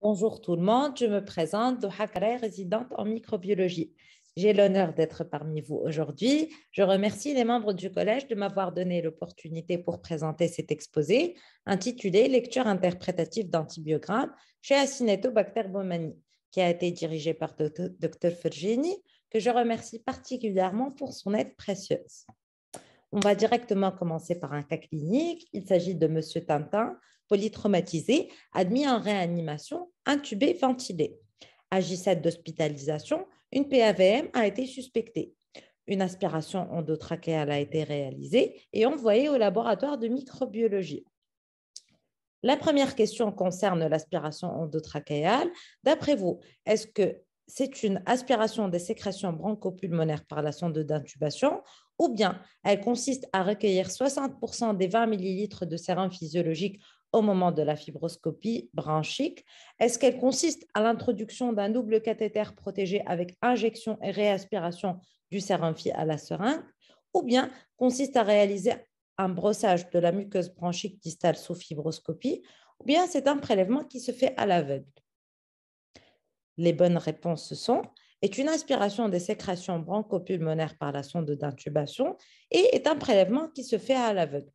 Bonjour tout le monde, je me présente, Doha Karay, résidente en microbiologie. J'ai l'honneur d'être parmi vous aujourd'hui. Je remercie les membres du collège de m'avoir donné l'opportunité pour présenter cet exposé intitulé Lecture interprétative d'antibiogrammes chez Acinetobacter bomani, qui a été dirigé par Dr Fergini, que je remercie particulièrement pour son aide précieuse. On va directement commencer par un cas clinique. Il s'agit de M. Tintin, polytraumatisé, admis en réanimation, intubé, ventilé. À J7 d'hospitalisation, une PAVM a été suspectée. Une aspiration endotrachéale a été réalisée et envoyée au laboratoire de microbiologie. La première question concerne l'aspiration endotrachéale. D'après vous, est-ce que c'est une aspiration des sécrétions bronchopulmonaires par la sonde d'intubation ou bien elle consiste à recueillir 60% des 20 ml de sérum physiologique au moment de la fibroscopie branchique. Est-ce qu'elle consiste à l'introduction d'un double cathéter protégé avec injection et réaspiration du sérum-phi à la seringue ou bien consiste à réaliser un brossage de la muqueuse branchique distale sous fibroscopie ou bien c'est un prélèvement qui se fait à l'aveugle Les bonnes réponses sont est une inspiration des sécrétions bronchopulmonaires par la sonde d'intubation et est un prélèvement qui se fait à l'aveugle.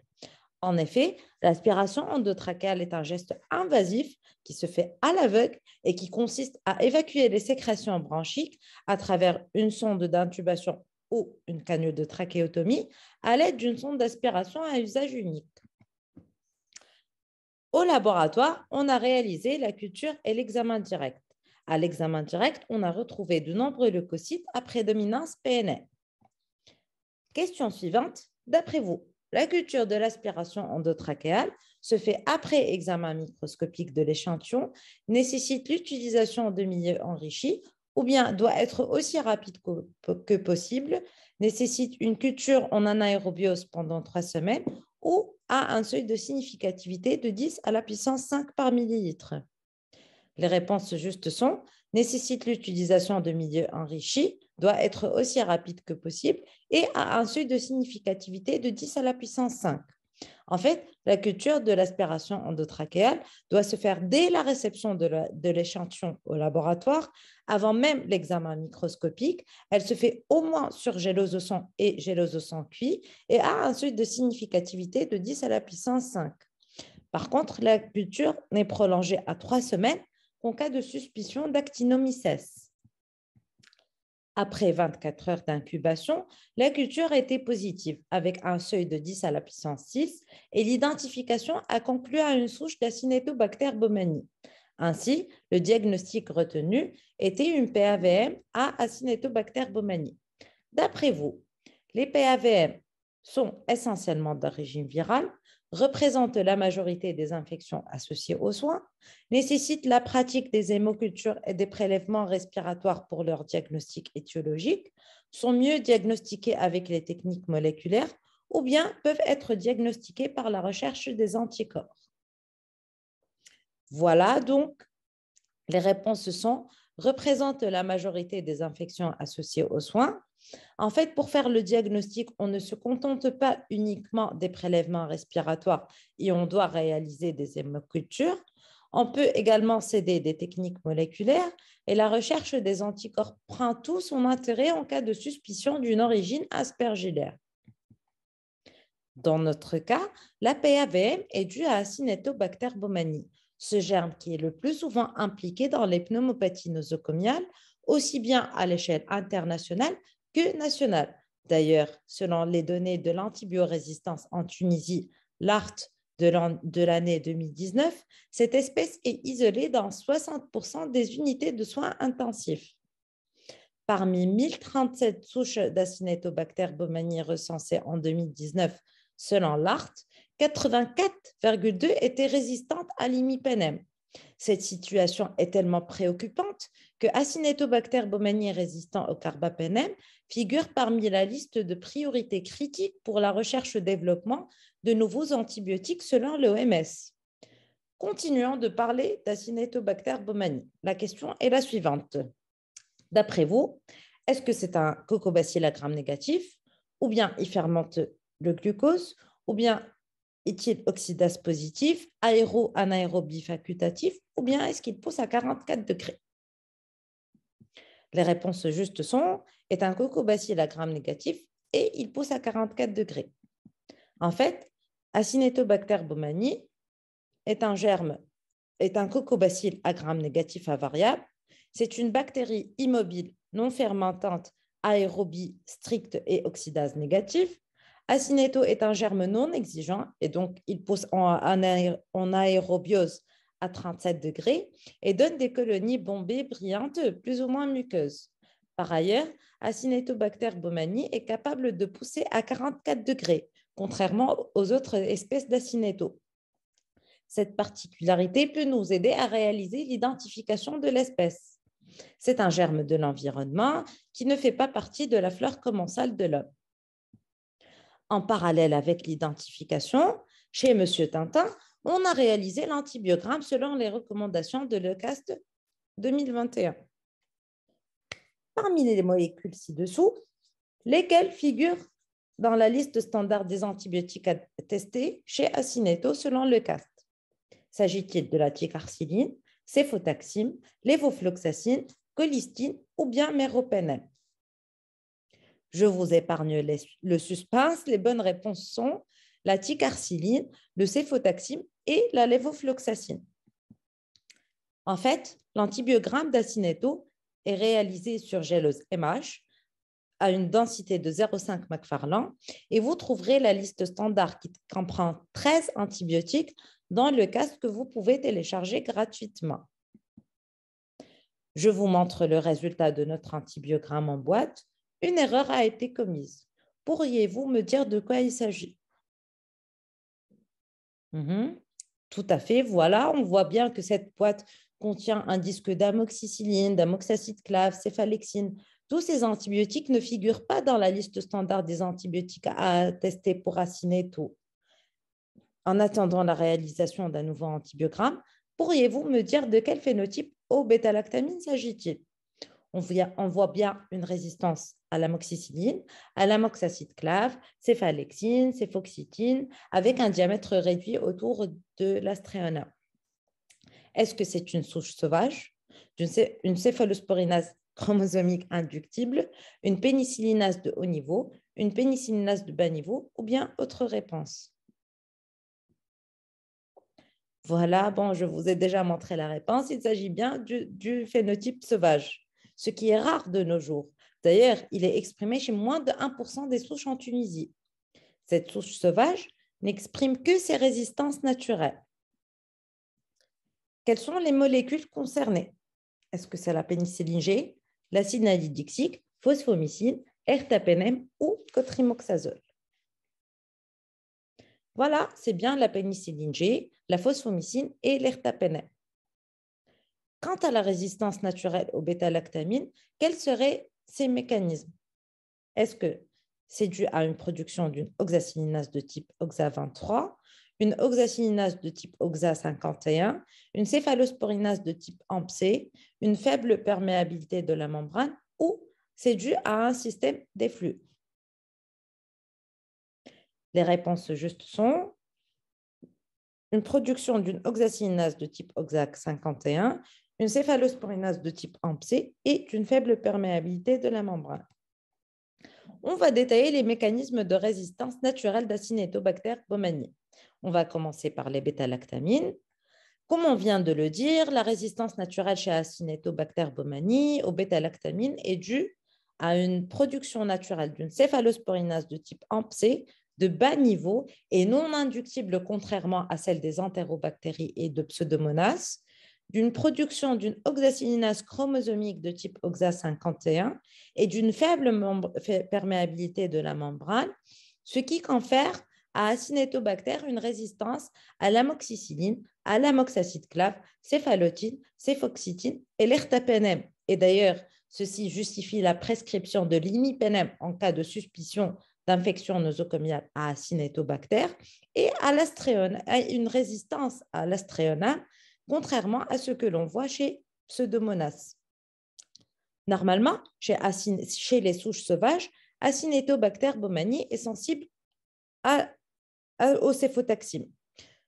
En effet, l'aspiration endotrachéale est un geste invasif qui se fait à l'aveugle et qui consiste à évacuer les sécrétions branchiques à travers une sonde d'intubation ou une canule de trachéotomie à l'aide d'une sonde d'aspiration à usage unique. Au laboratoire, on a réalisé la culture et l'examen direct. À l'examen direct, on a retrouvé de nombreux leucocytes à prédominance PNL. Question suivante, d'après vous, la culture de l'aspiration endotrachéale se fait après examen microscopique de l'échantillon, nécessite l'utilisation de milieux enrichis ou bien doit être aussi rapide que possible, nécessite une culture en anaérobiose pendant trois semaines ou a un seuil de significativité de 10 à la puissance 5 par millilitre. Les réponses justes sont nécessite l'utilisation de milieux enrichis, doit être aussi rapide que possible et a un seuil de significativité de 10 à la puissance 5. En fait, la culture de l'aspiration endotrachéale doit se faire dès la réception de l'échantillon au laboratoire, avant même l'examen microscopique. Elle se fait au moins sur gélose et gélose sang cuit et a un seuil de significativité de 10 à la puissance 5. Par contre, la culture n'est prolongée à trois semaines en cas de suspicion d'actinomyces. Après 24 heures d'incubation, la culture était positive avec un seuil de 10 à la puissance 6 et l'identification a conclu à une souche d'Acinetobacter bomani. Ainsi, le diagnostic retenu était une PAVM à Acinetobacter bomani. D'après vous, les PAVM sont essentiellement d'origine virale, représentent la majorité des infections associées aux soins, nécessitent la pratique des hémocultures et des prélèvements respiratoires pour leur diagnostic étiologique, sont mieux diagnostiquées avec les techniques moléculaires ou bien peuvent être diagnostiquées par la recherche des anticorps. Voilà donc, les réponses sont représentent la majorité des infections associées aux soins, en fait, pour faire le diagnostic, on ne se contente pas uniquement des prélèvements respiratoires et on doit réaliser des hémocultures. On peut également céder des techniques moléculaires et la recherche des anticorps prend tout son intérêt en cas de suspicion d'une origine aspergillaire. Dans notre cas, la PAVM est due à Acinetobacter baumannii, ce germe qui est le plus souvent impliqué dans les pneumopathies nosocomiales, aussi bien à l'échelle internationale que D'ailleurs, selon les données de l'antibiorésistance en Tunisie, l'ART de l'année 2019, cette espèce est isolée dans 60% des unités de soins intensifs. Parmi 1037 souches d'acinetobacter bomani recensées en 2019 selon l'ART, 84,2 étaient résistantes à l'imipenem, cette situation est tellement préoccupante que Acinetobacter baumannii résistant au carbapenem figure parmi la liste de priorités critiques pour la recherche-développement et de nouveaux antibiotiques selon l'OMS. Continuons de parler d'Acinetobacter baumannii. La question est la suivante. D'après vous, est-ce que c'est un cocobacille négatif ou bien il fermente le glucose ou bien est-il oxydase positif, aéro-anaérobie facultatif, ou bien est-ce qu'il pousse à 44 degrés Les réponses justes sont est un cocobacille à gramme négatif et il pousse à 44 degrés. En fait, Acinetobacter bomani est un germe, est un cocobacille à gramme négatif à variable. C'est une bactérie immobile non fermentante aérobie stricte et oxydase négative Acineto est un germe non exigeant et donc il pousse en, aérobiose à 37 degrés et donne des colonies bombées brillantes, plus ou moins muqueuses. Par ailleurs, Acinetobacter Bomanie est capable de pousser à 44 degrés, contrairement aux autres espèces d'Acineto. Cette particularité peut nous aider à réaliser l'identification de l'espèce. C'est un germe de l'environnement qui ne fait pas partie de la flore commensale de l'homme en parallèle avec l'identification, chez M. Tintin, on a réalisé l'antibiogramme selon les recommandations de l'ECAST 2021. Parmi les molécules ci-dessous, lesquelles figurent dans la liste standard des antibiotiques à tester chez Acineto selon l'ECAST S'agit-il de la ticarciline, céfotaxime, lévofloxacine, colistine ou bien méropenem je vous épargne le suspense. Les bonnes réponses sont la ticarciline, le céphotaxime et la lévofloxacine. En fait, l'antibiogramme d'acineto est réalisé sur gélose MH à une densité de 0,5 McFarland et vous trouverez la liste standard qui comprend 13 antibiotiques dans le casque que vous pouvez télécharger gratuitement. Je vous montre le résultat de notre antibiogramme en boîte. Une erreur a été commise. Pourriez-vous me dire de quoi il s'agit mhm. Tout à fait, voilà, on voit bien que cette boîte contient un disque d'amoxicilline, d'amoxacide clave, céphalexine. Tous ces antibiotiques ne figurent pas dans la liste standard des antibiotiques à tester pour raciner tôt. En attendant la réalisation d'un nouveau antibiogramme, pourriez-vous me dire de quel phénotype au bêta s'agit-il on, voit bien une résistance à l'amoxicilline, à l'amoxacide clave, céphalexine, céfoxitine, avec un diamètre réduit autour de l'astréona. Est-ce que c'est une souche sauvage, une céphalosporinase chromosomique inductible, une pénicillinase de haut niveau, une pénicillinase de bas niveau ou bien autre réponse voilà, bon, je vous ai déjà montré la réponse. Il s'agit bien du, phénotype sauvage, ce qui est rare de nos jours, D'ailleurs, il est exprimé chez moins de 1% des souches en Tunisie. Cette souche sauvage n'exprime que ses résistances naturelles. Quelles sont les molécules concernées Est-ce que c'est la pénicilline G, l'acide nalidixique, phosphomycine, ertapenem ou cotrimoxazole Voilà, c'est bien la pénicilline G, la phosphomycine et l'ertapenem. Quant à la résistance naturelle aux bêta-lactamines, quelle serait ces mécanismes. Est-ce que c'est dû à une production d'une oxacillinase de type OXA 23, une oxacillinase de type OXA 51, une céphalosporinase de type AMPC, une faible perméabilité de la membrane ou c'est dû à un système des flux Les réponses justes sont une production d'une oxacillinase de type OXA 51, une céphalosporinase de type AMPC et une faible perméabilité de la membrane. On va détailler les mécanismes de résistance naturelle d'acinetobacter bomani. On va commencer par les bêta-lactamines. Comme on vient de le dire, la résistance naturelle chez Acinetobacter bomani aux bêta est due à une production naturelle d'une céphalosporinase de type AMPC de bas niveau et non inductible contrairement à celle des entérobactéries et de pseudomonas d'une production d'une oxacillinase chromosomique de type OXA51 et d'une faible perméabilité de la membrane, ce qui confère à Acinetobacter une résistance à l'amoxicilline, à l'amoxacide clave, céphalotine, céphoxitine et l'ertapenem. Et d'ailleurs, ceci justifie la prescription de l'imipenem en cas de suspicion d'infection nosocomiale à Acinetobacter et à une résistance à l'astréona contrairement à ce que l'on voit chez Pseudomonas. Normalement, chez, les souches sauvages, Acinetobacter bomani est sensible à, au céphotaxime.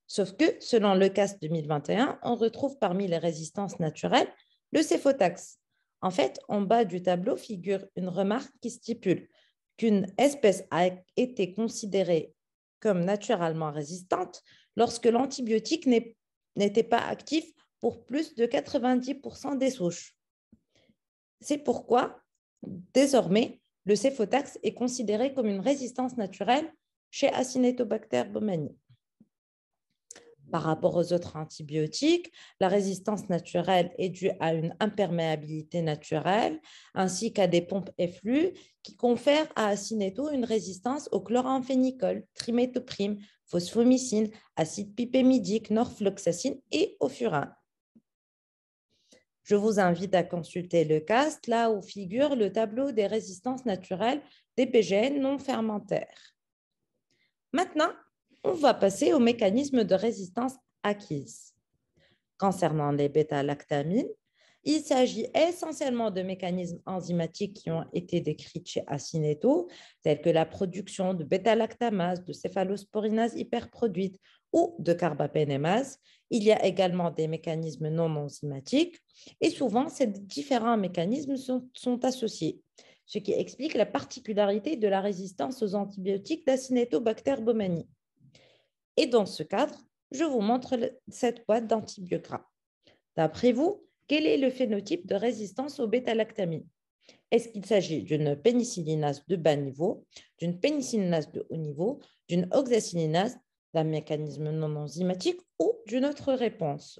Sauf que, selon le CAS 2021, on retrouve parmi les résistances naturelles le céphotax. En fait, en bas du tableau figure une remarque qui stipule qu'une espèce a été considérée comme naturellement résistante lorsque l'antibiotique n'est n'était pas actif pour plus de 90% des souches. C'est pourquoi, désormais, le céphotax est considéré comme une résistance naturelle chez Acinetobacter baumannii. Par rapport aux autres antibiotiques, la résistance naturelle est due à une imperméabilité naturelle ainsi qu'à des pompes efflues qui confèrent à Acineto une résistance au chloramphénicol, trimétoprime, phosphomycine, acide pipémidique, norfloxacine et ofurin. Je vous invite à consulter le CAST, là où figure le tableau des résistances naturelles des PGN non fermentaires. Maintenant, on va passer aux mécanismes de résistance acquise. Concernant les bêta-lactamines, il s'agit essentiellement de mécanismes enzymatiques qui ont été décrits chez Acineto, tels que la production de bêta-lactamase, de céphalosporinase hyperproduite ou de carbapénémase. Il y a également des mécanismes non enzymatiques et souvent ces différents mécanismes sont, associés, ce qui explique la particularité de la résistance aux antibiotiques d'Acinetobacter baumannii. Et dans ce cadre, je vous montre cette boîte d'antibiogramme. D'après vous, quel est le phénotype de résistance aux bêta Est-ce qu'il s'agit d'une pénicillinase de bas niveau, d'une pénicillinase de haut niveau, d'une oxacillinase, d'un mécanisme non enzymatique ou d'une autre réponse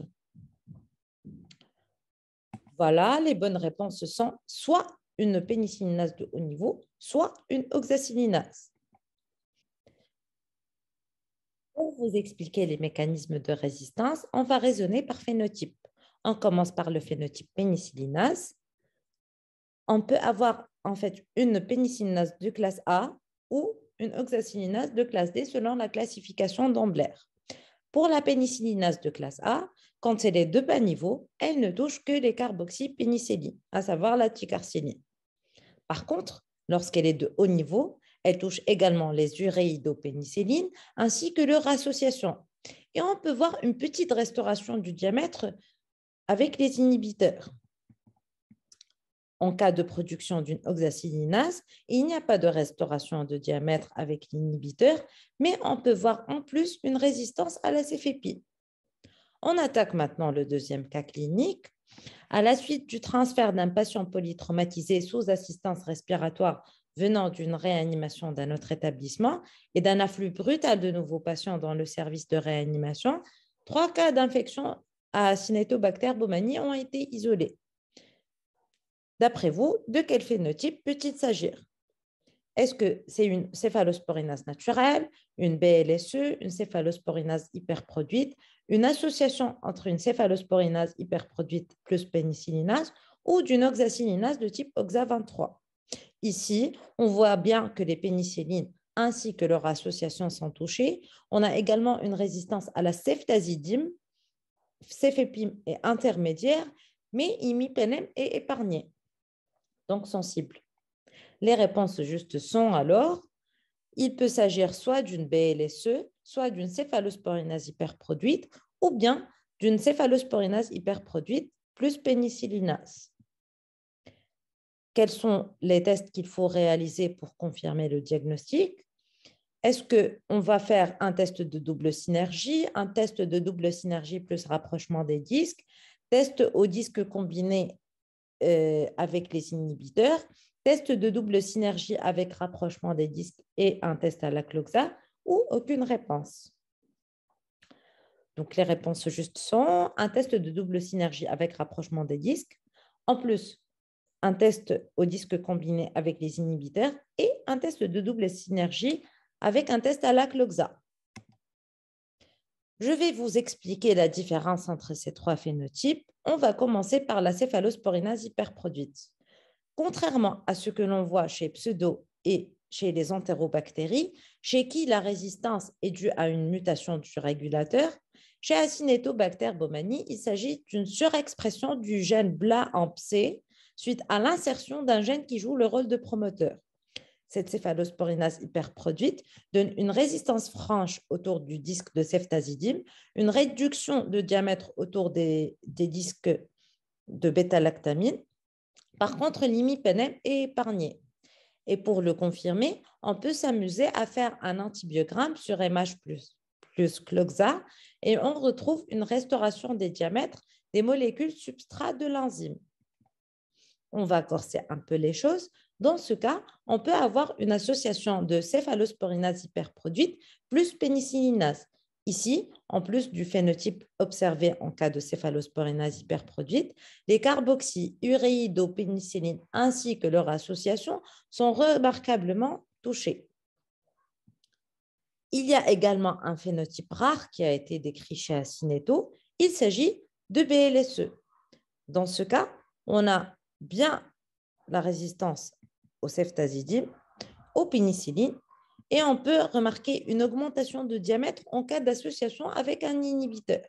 Voilà, les bonnes réponses sont soit une pénicillinase de haut niveau, soit une oxacillinase. Pour vous expliquer les mécanismes de résistance, on va raisonner par phénotype on commence par le phénotype pénicillinase. On peut avoir en fait une pénicillinase de classe A ou une oxacillinase de classe D selon la classification d'Ambler. Pour la pénicillinase de classe A, quand elle est de bas niveau, elle ne touche que les carboxypénicillines, à savoir la ticarcilline. Par contre, lorsqu'elle est de haut niveau, elle touche également les uréidopénicillines ainsi que leur association. Et on peut voir une petite restauration du diamètre avec les inhibiteurs. En cas de production d'une oxacillinase, il n'y a pas de restauration de diamètre avec l'inhibiteur, mais on peut voir en plus une résistance à la céphépine. On attaque maintenant le deuxième cas clinique. À la suite du transfert d'un patient polytraumatisé sous assistance respiratoire venant d'une réanimation d'un autre établissement et d'un afflux brutal de nouveaux patients dans le service de réanimation, trois cas d'infection à Cinetobacter bomani ont été isolés. D'après vous, de quel phénotype peut-il s'agir Est-ce que c'est une céphalosporinase naturelle, une BLSE, une céphalosporinase hyperproduite, une association entre une céphalosporinase hyperproduite plus pénicillinase ou d'une oxacilinase de type OXA23 Ici, on voit bien que les pénicillines ainsi que leur association sont touchées. On a également une résistance à la ceftazidime, Céphépime est intermédiaire, mais imipenem est épargné, donc sensible. Les réponses justes sont alors, il peut s'agir soit d'une BLSE, soit d'une céphalosporinase hyperproduite, ou bien d'une céphalosporinase hyperproduite plus pénicillinase. Quels sont les tests qu'il faut réaliser pour confirmer le diagnostic est-ce qu'on va faire un test de double synergie, un test de double synergie plus rapprochement des disques, test au disque combiné euh, avec les inhibiteurs, test de double synergie avec rapprochement des disques et un test à la cloxa ou aucune réponse donc, les réponses justes sont un test de double synergie avec rapprochement des disques, en plus un test au disque combiné avec les inhibiteurs et un test de double synergie avec un test à la Cloxa. Je vais vous expliquer la différence entre ces trois phénotypes. On va commencer par la céphalosporinase hyperproduite. Contrairement à ce que l'on voit chez pseudo et chez les entérobactéries, chez qui la résistance est due à une mutation du régulateur, chez Acinetobacter bomani, il s'agit d'une surexpression du gène BLA en PSE suite à l'insertion d'un gène qui joue le rôle de promoteur cette céphalosporinase hyperproduite donne une résistance franche autour du disque de ceftazidime, une réduction de diamètre autour des, disques de bêta Par contre, l'imipenem est épargné. Et pour le confirmer, on peut s'amuser à faire un antibiogramme sur MH+, plus Cloxa, et on retrouve une restauration des diamètres des molécules substrat de l'enzyme. On va corser un peu les choses dans ce cas, on peut avoir une association de céphalosporinase hyperproduite plus pénicillinase. Ici, en plus du phénotype observé en cas de céphalosporinase hyperproduite, les carboxy, uréidopénicilline ainsi que leur association sont remarquablement touchées. Il y a également un phénotype rare qui a été décrit chez Acineto. Il s'agit de BLSE. Dans ce cas, on a bien la résistance au ceftazidime, et on peut remarquer une augmentation de diamètre en cas d'association avec un inhibiteur.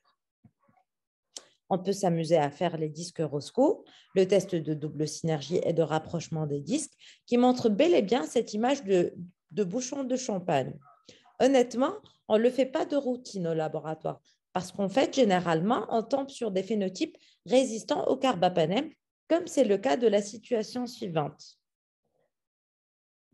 On peut s'amuser à faire les disques Roscoe, le test de double synergie et de rapprochement des disques, qui montre bel et bien cette image de, de bouchon de champagne. Honnêtement, on ne le fait pas de routine au laboratoire, parce qu'en fait, généralement, on tombe sur des phénotypes résistants au carbapenem, comme c'est le cas de la situation suivante.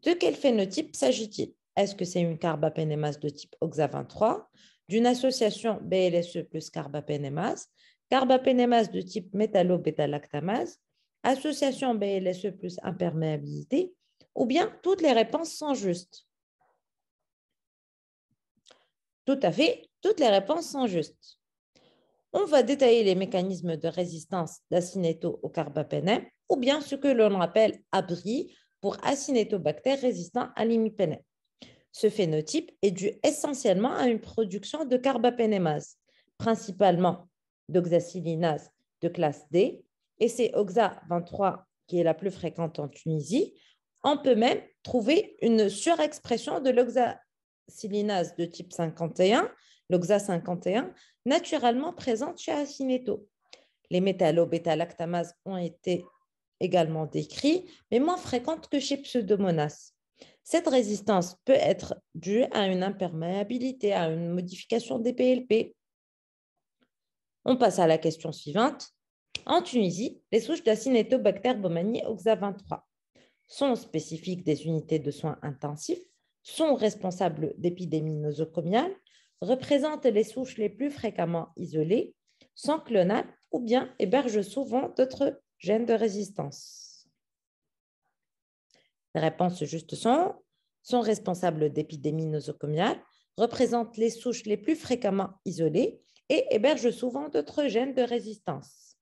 De quel phénotype s'agit-il Est-ce que c'est une carbapénémase de type OXA23, d'une association BLSE plus carbapénémase, carbapénémase de type métallo bêta association BLSE plus imperméabilité, ou bien toutes les réponses sont justes Tout à fait, toutes les réponses sont justes. On va détailler les mécanismes de résistance d'acinéto au carbapénème, ou bien ce que l'on appelle abri pour Acinetobacter résistants à l'imipenem. Ce phénotype est dû essentiellement à une production de carbapénémase, principalement d'oxacillinase de classe D, et c'est OXA 23 qui est la plus fréquente en Tunisie. On peut même trouver une surexpression de l'oxacillinase de type 51, l'OXA 51, naturellement présente chez Acineto. Les bêta lactamases ont été également décrit, mais moins fréquente que chez Pseudomonas. Cette résistance peut être due à une imperméabilité, à une modification des PLP. On passe à la question suivante. En Tunisie, les souches d'Acinetobacter bomani OXA23 sont spécifiques des unités de soins intensifs, sont responsables d'épidémies nosocomiales, représentent les souches les plus fréquemment isolées, sont clonales ou bien hébergent souvent d'autres Gènes de résistance Les réponses justes sont, sont responsables d'épidémies nosocomiales, représentent les souches les plus fréquemment isolées et hébergent souvent d'autres gènes de résistance.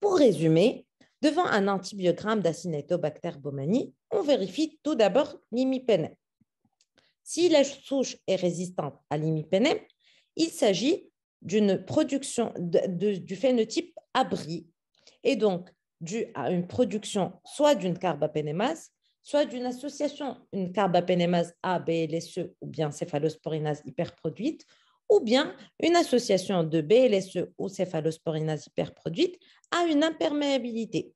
Pour résumer, devant un antibiogramme d'Acinetobacter bomani, on vérifie tout d'abord l'imipénem. Si la souche est résistante à l'imipénem, il s'agit d'une production du phénotype abri est donc due à une production soit d'une carbapénémase, soit d'une association, une carbapénémase A, BLSE ou bien céphalosporinase hyperproduite, ou bien une association de BLSE ou céphalosporinase hyperproduite à une imperméabilité.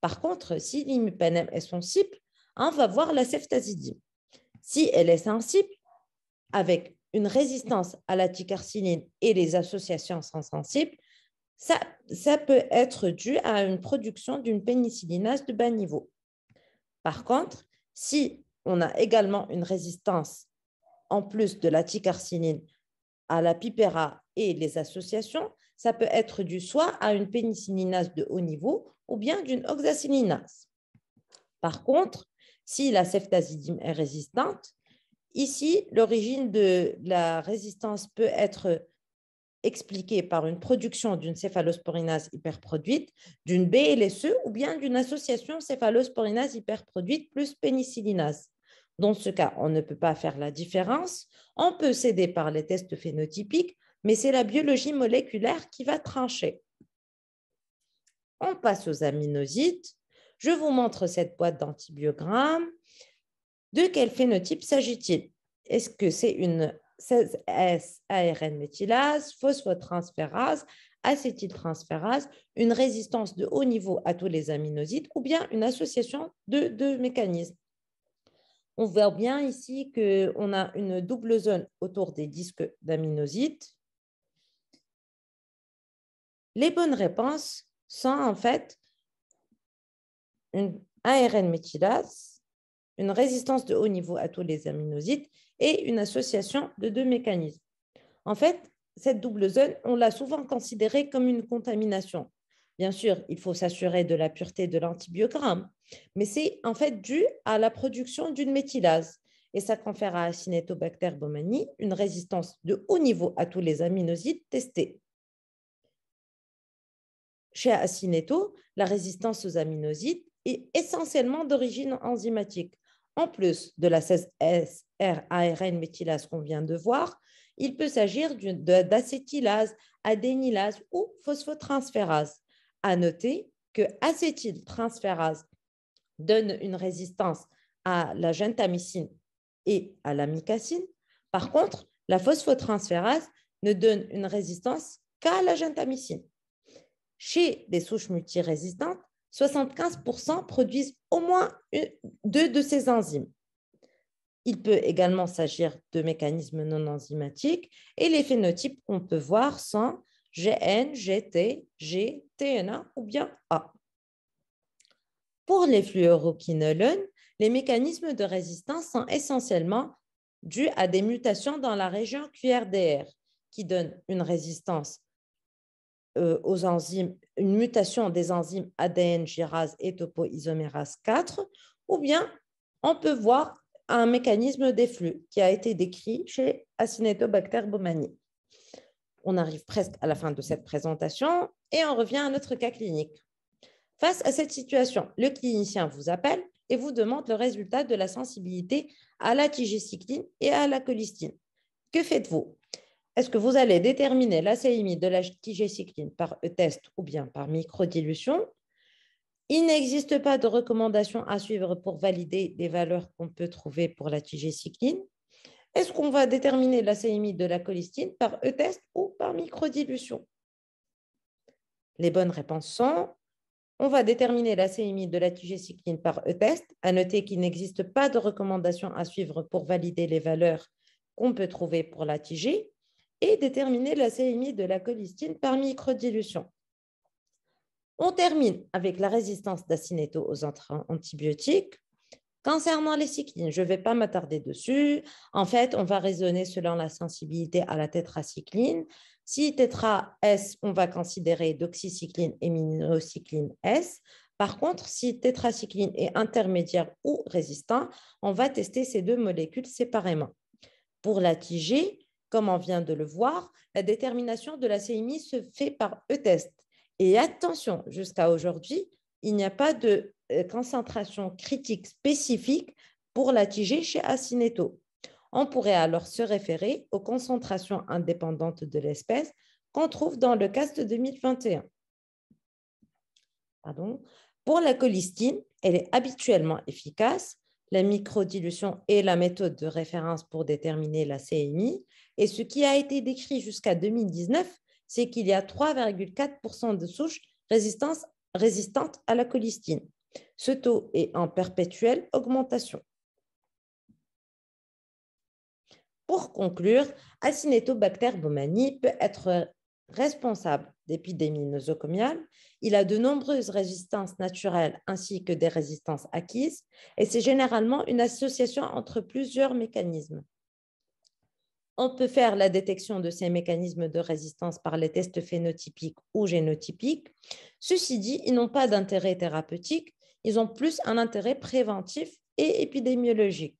Par contre, si l'imipenem est sensible, on va voir la ceftazidime. Si elle est sensible, avec une résistance à la ticarcinine et les associations sont sensibles, ça, peut être dû à une production d'une pénicillinase de bas niveau. Par contre, si on a également une résistance, en plus de la ticarcinine, à la pipera et les associations, ça peut être dû soit à une pénicillinase de haut niveau ou bien d'une oxacillinase. Par contre, si la ceftazidime est résistante, ici, l'origine de la résistance peut être expliquée par une production d'une céphalosporinase hyperproduite, d'une BLSE ou bien d'une association céphalosporinase hyperproduite plus pénicillinase. Dans ce cas, on ne peut pas faire la différence. On peut s'aider par les tests phénotypiques, mais c'est la biologie moléculaire qui va trancher. On passe aux aminosides. Je vous montre cette boîte d'antibiogrammes. De quel phénotype s'agit-il Est-ce que c'est une 16S ARN méthylase, phosphotransférase, acétyltransférase, une résistance de haut niveau à tous les aminosides ou bien une association de deux mécanismes. On voit bien ici qu'on a une double zone autour des disques d'aminosides. Les bonnes réponses sont en fait une ARN méthylase, une résistance de haut niveau à tous les aminosides et une association de deux mécanismes. En fait, cette double zone, on l'a souvent considérée comme une contamination. Bien sûr, il faut s'assurer de la pureté de l'antibiogramme, mais c'est en fait dû à la production d'une méthylase et ça confère à Acinetobacter bomani une résistance de haut niveau à tous les aminosides testés. Chez Acineto, la résistance aux aminosides est essentiellement d'origine enzymatique. En plus de la 16-SRARN méthylase qu'on vient de voir, il peut s'agir d'acétylase, adénylase ou phosphotransférase. À noter que acétyltransférase donne une résistance à la gentamicine et à la mycacine. Par contre, la phosphotransférase ne donne une résistance qu'à la gentamicine. Chez des souches multirésistantes, 75% produisent au moins deux de ces enzymes. Il peut également s'agir de mécanismes non enzymatiques et les phénotypes qu'on peut voir sont GN, GT, G, TNA ou bien A. Pour les fluoroquinolones, les mécanismes de résistance sont essentiellement dus à des mutations dans la région QRDR qui donnent une résistance euh, aux enzymes, une mutation des enzymes ADN gyrase et topoisomérase 4, ou bien on peut voir un mécanisme flux qui a été décrit chez Acinetobacter baumannii. On arrive presque à la fin de cette présentation et on revient à notre cas clinique. Face à cette situation, le clinicien vous appelle et vous demande le résultat de la sensibilité à la tigécycline et à la colistine. Que faites-vous est-ce que vous allez déterminer la CMI de la tigécycline par test ou bien par microdilution Il n'existe pas de recommandation à suivre pour valider les valeurs qu'on peut trouver pour la tigécycline. Est-ce qu'on va déterminer la de la colistine par E-test ou par microdilution Les bonnes réponses sont on va déterminer la CMI de la tigécycline par E-test. À noter qu'il n'existe pas de recommandation à suivre pour valider les valeurs qu'on peut trouver pour la tigé et déterminer la CMI de la colistine par microdilution. On termine avec la résistance d'acinéto aux antibiotiques. Concernant les cyclines, je ne vais pas m'attarder dessus. En fait, on va raisonner selon la sensibilité à la tétracycline. Si tétra S, on va considérer doxycycline et minocycline S. Par contre, si tétracycline est intermédiaire ou résistant, on va tester ces deux molécules séparément. Pour la TIG, comme on vient de le voir, la détermination de la CMI se fait par E-test. Et attention, jusqu'à aujourd'hui, il n'y a pas de euh, concentration critique spécifique pour la tigée chez Acineto. On pourrait alors se référer aux concentrations indépendantes de l'espèce qu'on trouve dans le CAST 2021. Pour la colistine, elle est habituellement efficace. La microdilution est la méthode de référence pour déterminer la CMI. Et ce qui a été décrit jusqu'à 2019, c'est qu'il y a 3,4% de souches résistantes à la colistine. Ce taux est en perpétuelle augmentation. Pour conclure, Acinetobacter bomani peut être responsable d'épidémies nosocomiales. Il a de nombreuses résistances naturelles ainsi que des résistances acquises et c'est généralement une association entre plusieurs mécanismes. On peut faire la détection de ces mécanismes de résistance par les tests phénotypiques ou génotypiques. Ceci dit, ils n'ont pas d'intérêt thérapeutique, ils ont plus un intérêt préventif et épidémiologique.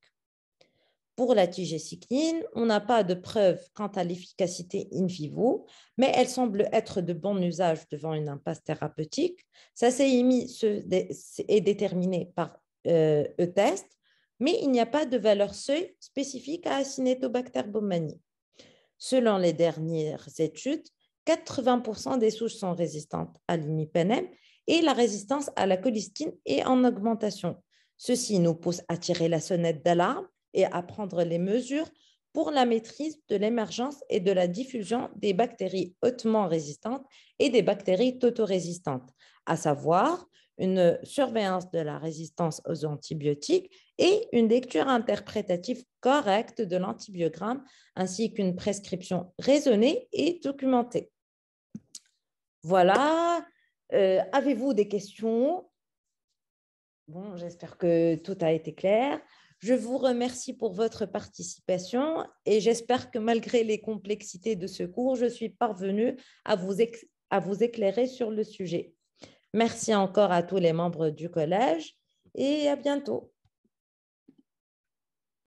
Pour la tigecycline, on n'a pas de preuves quant à l'efficacité in vivo, mais elle semble être de bon usage devant une impasse thérapeutique. Sa émis est déterminé par e-test euh, e mais il n'y a pas de valeur seuil spécifique à Acinetobacter baumannii. Selon les dernières études, 80% des souches sont résistantes à l'imipenem et la résistance à la colistine est en augmentation. Ceci nous pousse à tirer la sonnette d'alarme et à prendre les mesures pour la maîtrise de l'émergence et de la diffusion des bactéries hautement résistantes et des bactéries totorésistantes, à savoir une surveillance de la résistance aux antibiotiques et une lecture interprétative correcte de l'antibiogramme, ainsi qu'une prescription raisonnée et documentée. Voilà. Euh, avez-vous des questions Bon, j'espère que tout a été clair. Je vous remercie pour votre participation et j'espère que malgré les complexités de ce cours, je suis parvenue à vous éclairer sur le sujet. Merci encore à tous les membres du collège et à bientôt.